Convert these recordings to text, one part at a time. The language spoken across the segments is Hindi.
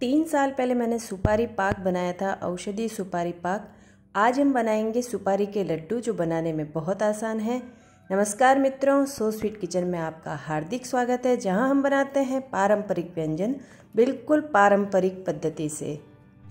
तीन साल पहले मैंने सुपारी पाक बनाया था औषधीय सुपारी पाक आज हम बनाएंगे सुपारी के लड्डू जो बनाने में बहुत आसान है नमस्कार मित्रों सो स्वीट किचन में आपका हार्दिक स्वागत है जहां हम बनाते हैं पारंपरिक व्यंजन बिल्कुल पारंपरिक पद्धति से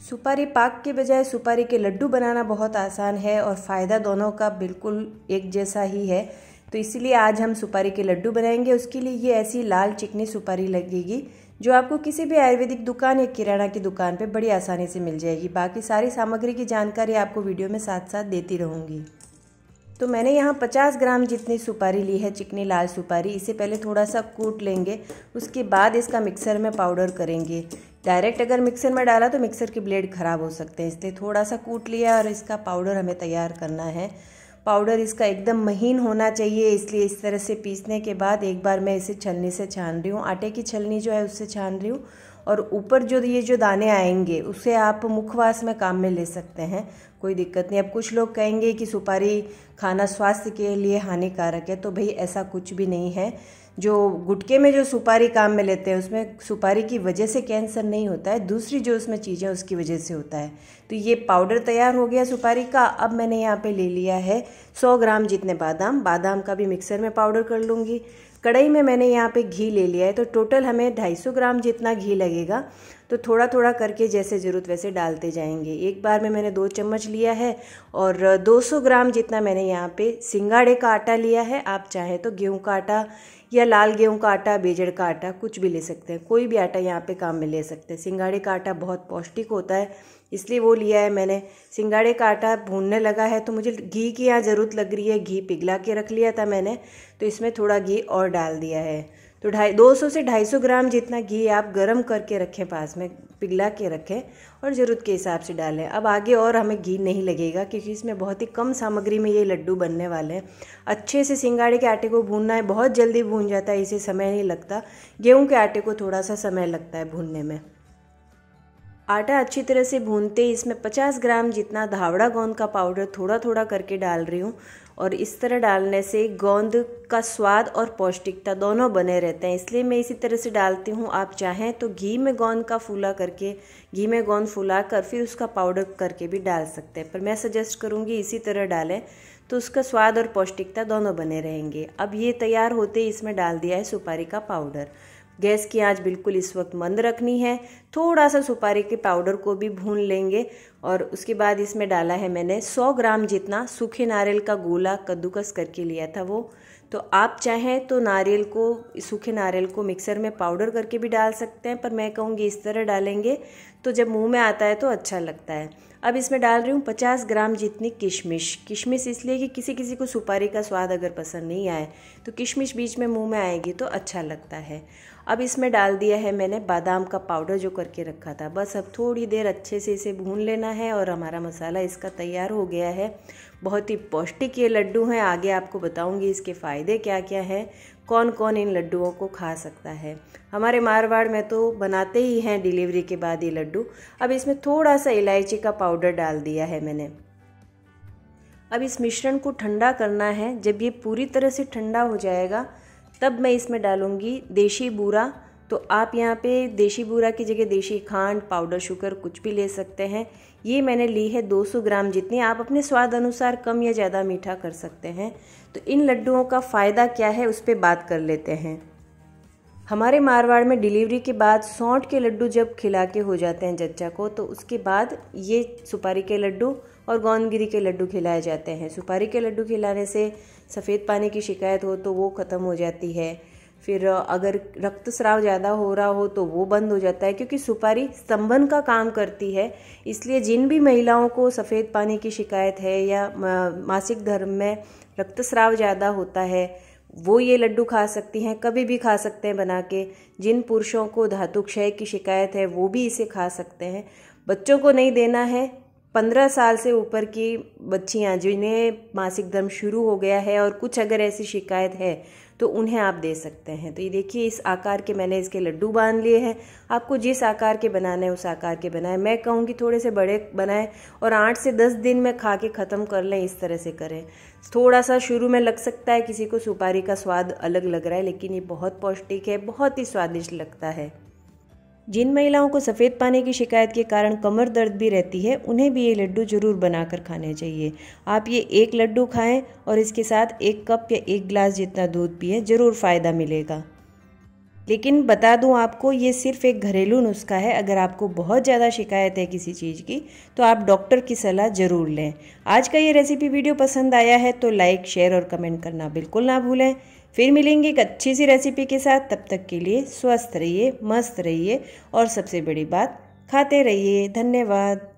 सुपारी पाक के बजाय सुपारी के लड्डू बनाना बहुत आसान है और फ़ायदा दोनों का बिल्कुल एक जैसा ही है तो इसीलिए आज हम सुपारी के लड्डू बनाएंगे उसके लिए ये ऐसी लाल चिकनी सुपारी लगेगी जो आपको किसी भी आयुर्वेदिक दुकान या किराना की दुकान पर बड़ी आसानी से मिल जाएगी बाकी सारी सामग्री की जानकारी आपको वीडियो में साथ साथ देती रहूँगी तो मैंने यहाँ 50 ग्राम जितनी सुपारी ली है चिकनी लाल सुपारी इसे पहले थोड़ा सा कूट लेंगे उसके बाद इसका मिक्सर में पाउडर करेंगे डायरेक्ट अगर मिक्सर में डाला तो मिक्सर के ब्लेड ख़राब हो सकते हैं इसलिए थोड़ा सा कूट लिया और इसका पाउडर हमें तैयार करना है पाउडर इसका एकदम महीन होना चाहिए इसलिए इस तरह से पीसने के बाद एक बार मैं इसे छलनी से छान रही हूँ आटे की छलनी जो है उससे छान रही हूँ और ऊपर जो ये जो दाने आएंगे उसे आप मुखवास में काम में ले सकते हैं कोई दिक्कत नहीं अब कुछ लोग कहेंगे कि सुपारी खाना स्वास्थ्य के लिए हानिकारक है तो भाई ऐसा कुछ भी नहीं है जो गुटके में जो सुपारी काम में लेते हैं उसमें सुपारी की वजह से कैंसर नहीं होता है दूसरी जो उसमें चीज़ें उसकी वजह से होता है तो ये पाउडर तैयार हो गया सुपारी का अब मैंने यहाँ पे ले लिया है 100 ग्राम जितने बादाम बादाम का भी मिक्सर में पाउडर कर लूँगी कढ़ाई में मैंने यहाँ पे घी ले लिया है तो टोटल हमें 250 ग्राम जितना घी लगेगा तो थोड़ा थोड़ा करके जैसे ज़रूरत वैसे डालते जाएंगे एक बार में मैंने दो चम्मच लिया है और 200 ग्राम जितना मैंने यहाँ पे सिंगाड़े का आटा लिया है आप चाहें तो गेहूँ का आटा या लाल गेहूं का आटा बेजड़ का आटा कुछ भी ले सकते हैं कोई भी आटा यहाँ पे काम में ले सकते हैं सिंगाड़े का आटा बहुत पौष्टिक होता है इसलिए वो लिया है मैंने सिंगाड़े का आटा भूनने लगा है तो मुझे घी की यहाँ ज़रूरत लग रही है घी पिघला के रख लिया था मैंने तो इसमें थोड़ा घी और डाल दिया है तो ढाई दो सौ से ढाई सौ ग्राम जितना घी आप गर्म करके रखें पास में पिघला के रखें और ज़रूरत के हिसाब से डालें अब आगे और हमें घी नहीं लगेगा क्योंकि इसमें बहुत ही कम सामग्री में ये लड्डू बनने वाले हैं अच्छे से सिंगाड़े के आटे को भूनना है बहुत जल्दी भून जाता है इसे समय नहीं लगता गेहूँ के आटे को थोड़ा सा समय लगता है भूनने में आटा अच्छी तरह से भूनते इसमें 50 ग्राम जितना धावड़ा गोंद का पाउडर थोड़ा थोड़ा करके डाल रही हूँ और इस तरह डालने से गोंद का स्वाद और पौष्टिकता दोनों बने रहते हैं इसलिए मैं इसी तरह से डालती हूँ आप चाहें तो घी में गोंद का फूला करके घी में गोंद फूला कर फिर उसका पाउडर करके भी डाल सकते हैं पर मैं सजेस्ट करूँगी इसी तरह डालें तो उसका स्वाद और पौष्टिकता दोनों बने रहेंगे अब ये तैयार होते ही इसमें डाल दिया है सुपारी का पाउडर गैस की आंच बिल्कुल इस वक्त मंद रखनी है थोड़ा सा सुपारी के पाउडर को भी भून लेंगे और उसके बाद इसमें डाला है मैंने 100 ग्राम जितना सूखे नारियल का गोला कद्दूकस करके लिया था वो तो आप चाहें तो नारियल को सूखे नारियल को मिक्सर में पाउडर करके भी डाल सकते हैं पर मैं कहूँगी इस तरह डालेंगे तो जब मुँह में आता है तो अच्छा लगता है अब इसमें डाल रही हूँ पचास ग्राम जितनी किशमिश किशमिश इसलिए कि किसी किसी को सुपारी का स्वाद अगर पसंद नहीं आए तो किशमिश बीच में मुंह में आएगी तो अच्छा लगता है अब इसमें डाल दिया है मैंने बादाम का पाउडर जो करके रखा था बस अब थोड़ी देर अच्छे से इसे भून लेना है और हमारा मसाला इसका तैयार हो गया है बहुत ही पौष्टिक ये लड्डू हैं आगे आपको बताऊंगी इसके फ़ायदे क्या क्या हैं कौन कौन इन लड्डुओं को खा सकता है हमारे मारवाड़ में तो बनाते ही हैं डिलीवरी के बाद ये लड्डू अब इसमें थोड़ा सा इलायची का पाउडर डाल दिया है मैंने अब इस मिश्रण को ठंडा करना है जब ये पूरी तरह से ठंडा हो जाएगा तब मैं इसमें डालूँगी देशी बूरा तो आप यहाँ पे देशी बूरा की जगह देशी खांड पाउडर शुगर कुछ भी ले सकते हैं ये मैंने ली है 200 ग्राम जितनी आप अपने स्वाद अनुसार कम या ज़्यादा मीठा कर सकते हैं तो इन लड्डुओं का फ़ायदा क्या है उस पर बात कर लेते हैं हमारे मारवाड़ में डिलीवरी के बाद सौंठ के लड्डू जब खिला के हो जाते हैं जच्चा को तो उसके बाद ये सुपारी के लड्डू और गौनगिरी के लड्डू खिलाए जाते हैं सुपारी के लड्डू खिलाने से सफ़ेद पानी की शिकायत हो तो वो ख़त्म हो जाती है फिर अगर रक्तस्राव ज़्यादा हो रहा हो तो वो बंद हो जाता है क्योंकि सुपारी स्तंभन का काम करती है इसलिए जिन भी महिलाओं को सफ़ेद पानी की शिकायत है या मासिक धर्म में रक्तस्राव ज़्यादा होता है वो ये लड्डू खा सकती हैं कभी भी खा सकते हैं बना के जिन पुरुषों को धातु क्षय की शिकायत है वो भी इसे खा सकते हैं बच्चों को नहीं देना है पंद्रह साल से ऊपर की बच्चियाँ जिन्हें मासिक धर्म शुरू हो गया है और कुछ अगर ऐसी शिकायत है तो उन्हें आप दे सकते हैं तो ये देखिए इस आकार के मैंने इसके लड्डू बांध लिए हैं आपको जिस आकार के बनाने हैं उस आकार के बनाएं मैं कहूँगी थोड़े से बड़े बनाएं और आठ से दस दिन में खा के ख़त्म कर लें इस तरह से करें थोड़ा सा शुरू में लग सकता है किसी को सुपारी का स्वाद अलग लग रहा है लेकिन ये बहुत पौष्टिक है बहुत ही स्वादिष्ट लगता है जिन महिलाओं को सफ़ेद पानी की शिकायत के कारण कमर दर्द भी रहती है उन्हें भी ये लड्डू ज़रूर बनाकर खाने चाहिए आप ये एक लड्डू खाएं और इसके साथ एक कप या एक ग्लास जितना दूध पिए ज़रूर फ़ायदा मिलेगा लेकिन बता दूं आपको ये सिर्फ़ एक घरेलू नुस्खा है अगर आपको बहुत ज़्यादा शिकायत है किसी चीज़ की तो आप डॉक्टर की सलाह ज़रूर लें आज का ये रेसिपी वीडियो पसंद आया है तो लाइक शेयर और कमेंट करना बिल्कुल ना भूलें फिर मिलेंगे एक अच्छी सी रेसिपी के साथ तब तक के लिए स्वस्थ रहिए मस्त रहिए और सबसे बड़ी बात खाते रहिए धन्यवाद